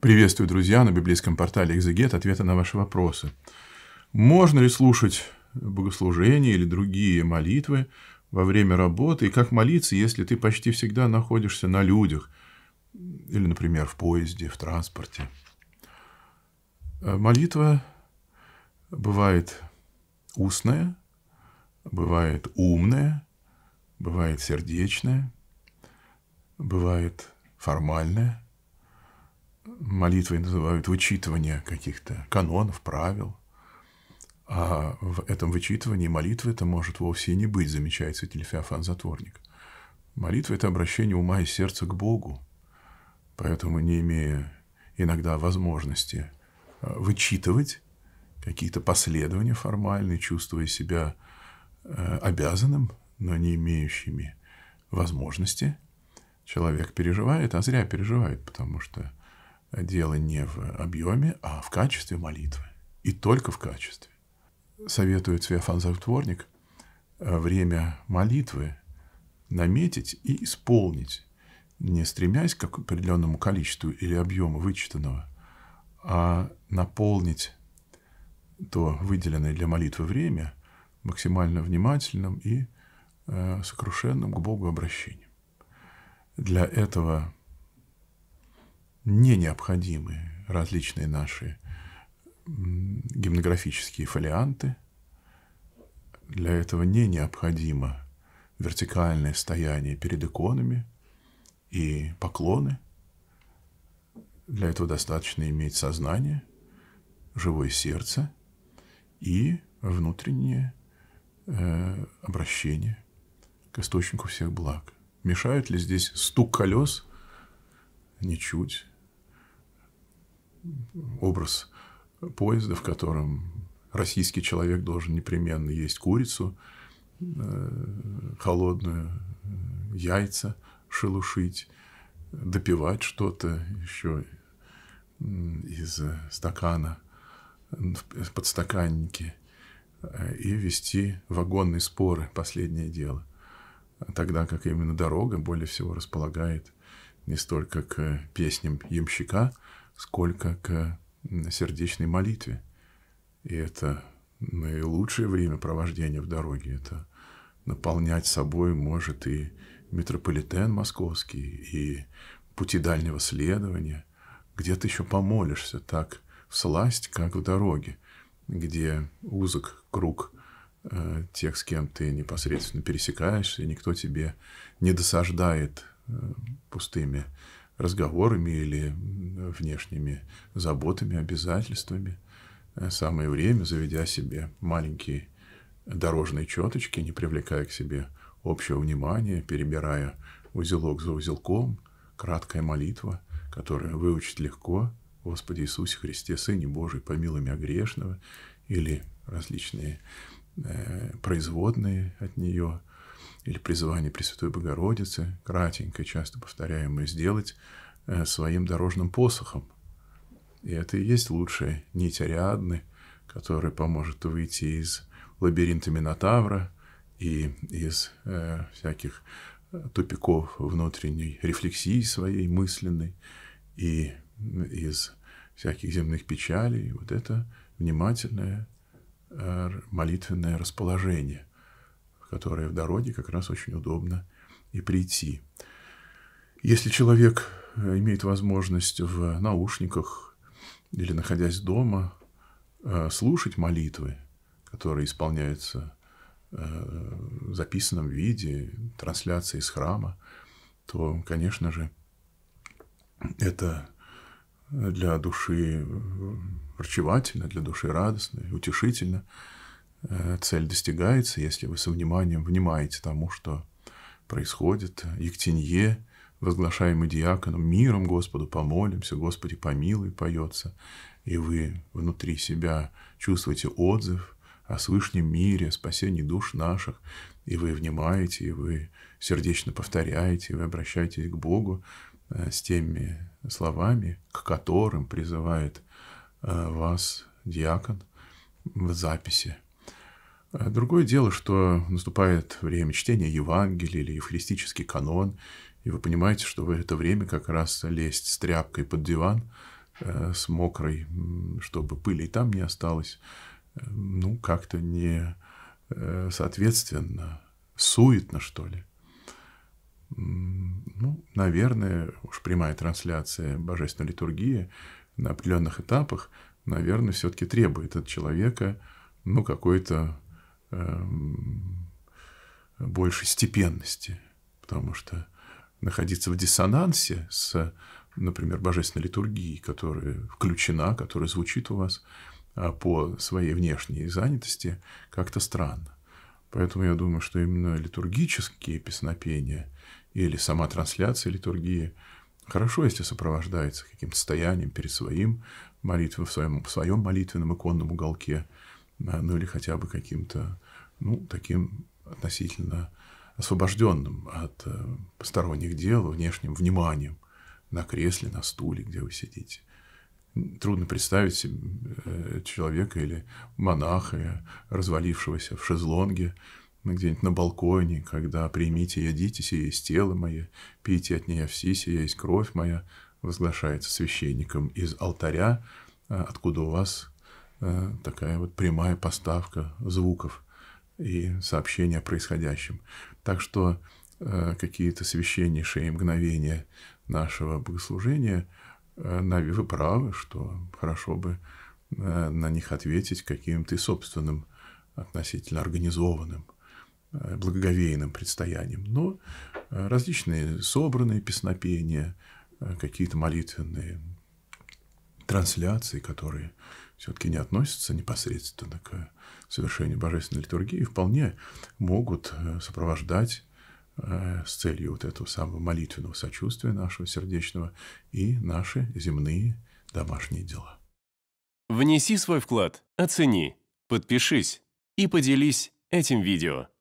Приветствую, друзья, на библейском портале «Экзегет» ответы на ваши вопросы. Можно ли слушать богослужения или другие молитвы во время работы? И как молиться, если ты почти всегда находишься на людях? Или, например, в поезде, в транспорте? Э, молитва бывает устная, бывает умная, бывает сердечная, бывает формальная – молитвой называют вычитывание каких-то канонов, правил. А в этом вычитывании молитвы это может вовсе и не быть, замечает святитель Феофан Затворник. Молитва – это обращение ума и сердца к Богу. Поэтому, не имея иногда возможности а, вычитывать какие-то последования формальные, чувствуя себя а, обязанным, но не имеющими возможности, человек переживает, а зря переживает, потому что дело не в объеме, а в качестве молитвы. И только в качестве. Советует Свеофан Затворник э, время молитвы наметить и исполнить, не стремясь к определенному количеству или объему вычитанного, а наполнить то выделенное для молитвы время максимально внимательным и э, сокрушенным к Богу обращением. Для этого не необходимы различные наши гимнографические фолианты. Для этого не необходимо вертикальное стояние перед иконами и поклоны. Для этого достаточно иметь сознание, живое сердце и внутреннее э, обращение к источнику всех благ. Мешают ли здесь стук колес? Ничуть образ поезда, в котором российский человек должен непременно есть курицу э, холодную, э, яйца шелушить, допивать что-то еще из э, стакана, в подстаканнике и вести вагонные споры, последнее дело. Тогда как именно дорога более всего располагает не столько к песням ямщика – сколько к сердечной молитве. И это наилучшее время провождения в дороге. Это наполнять собой может и митрополитен московский, и пути дальнего следования. Где ты еще помолишься так в сласть, как в дороге, где узок круг э, тех, с кем ты непосредственно пересекаешься, и никто тебе не досаждает э, пустыми разговорами или внешними заботами, обязательствами. Э, самое время, заведя себе маленькие дорожные четочки, не привлекая к себе общего внимания, перебирая узелок за узелком, краткая молитва, которая выучить легко, «Господи Иисусе Христе, Сыне Божий, помилуй меня грешного», или различные э, производные от нее – или призывание Пресвятой Богородицы, кратенько, часто повторяемое, сделать э, своим дорожным посохом. И это и есть лучшая нить Ариадны, которая поможет выйти из лабиринта Минотавра и из э, всяких э, тупиков внутренней рефлексии своей мысленной и из всяких земных печалей. Вот это внимательное э, молитвенное расположение которое в дороге как раз очень удобно и прийти. Если человек э, имеет возможность в наушниках или находясь дома э, слушать молитвы, которые исполняются э, в записанном виде, трансляции из храма, то, конечно же, это для души врачевательно, для души радостно, утешительно – Э, цель достигается, если вы со вниманием внимаете тому, что происходит. Ектенье, возглашаемый диаконом, миром Господу помолимся, Господи помилуй, поется. И вы внутри себя чувствуете отзыв о свышнем мире, о спасении душ наших, и вы внимаете, и вы сердечно повторяете, и вы обращаетесь к Богу э, с теми словами, к которым призывает э, вас диакон в записи а другое дело, что наступает время чтения Евангелия или евхаристический канон, и вы понимаете, что в это время как раз лезть с тряпкой под диван, э, с мокрой, чтобы пыли и там не осталось, э, ну, как-то не э, соответственно, суетно, что ли. Ну, наверное, уж прямая трансляция божественной литургии на определенных этапах, наверное, все-таки требует от человека, ну, какой-то Эм, большей степенности, потому что находиться в диссонансе с, например, божественной литургией, которая включена, которая звучит у вас а по своей внешней занятости, как-то странно. Поэтому я думаю, что именно литургические песнопения или сама трансляция литургии хорошо, если сопровождается каким-то стоянием перед своим молитвой, в своем, в своем молитвенном иконном уголке – Э, ну или хотя бы каким-то, ну, таким относительно освобожденным от э, посторонних дел, внешним вниманием на кресле, на стуле, где вы сидите. Трудно представить себе э, человека или монаха, развалившегося в шезлонге, где-нибудь на балконе, когда «примите, едите, сие есть тело мое, пейте от нее все, сие есть кровь моя», возглашается священником из алтаря, откуда у вас Э, такая вот прямая поставка звуков и сообщения о происходящем. Так что э, какие-то священнейшие мгновения нашего богослужения, э, вы правы, что хорошо бы на них ответить каким-то собственным, относительно организованным, благоговейным предстоянием. Но различные собранные песнопения, какие-то молитвенные трансляции, которые все-таки не относятся непосредственно к совершению божественной литургии, вполне могут э, сопровождать э, с целью вот этого самого молитвенного сочувствия нашего сердечного и наши земные домашние дела. Внеси свой вклад, оцени, подпишись и поделись этим видео.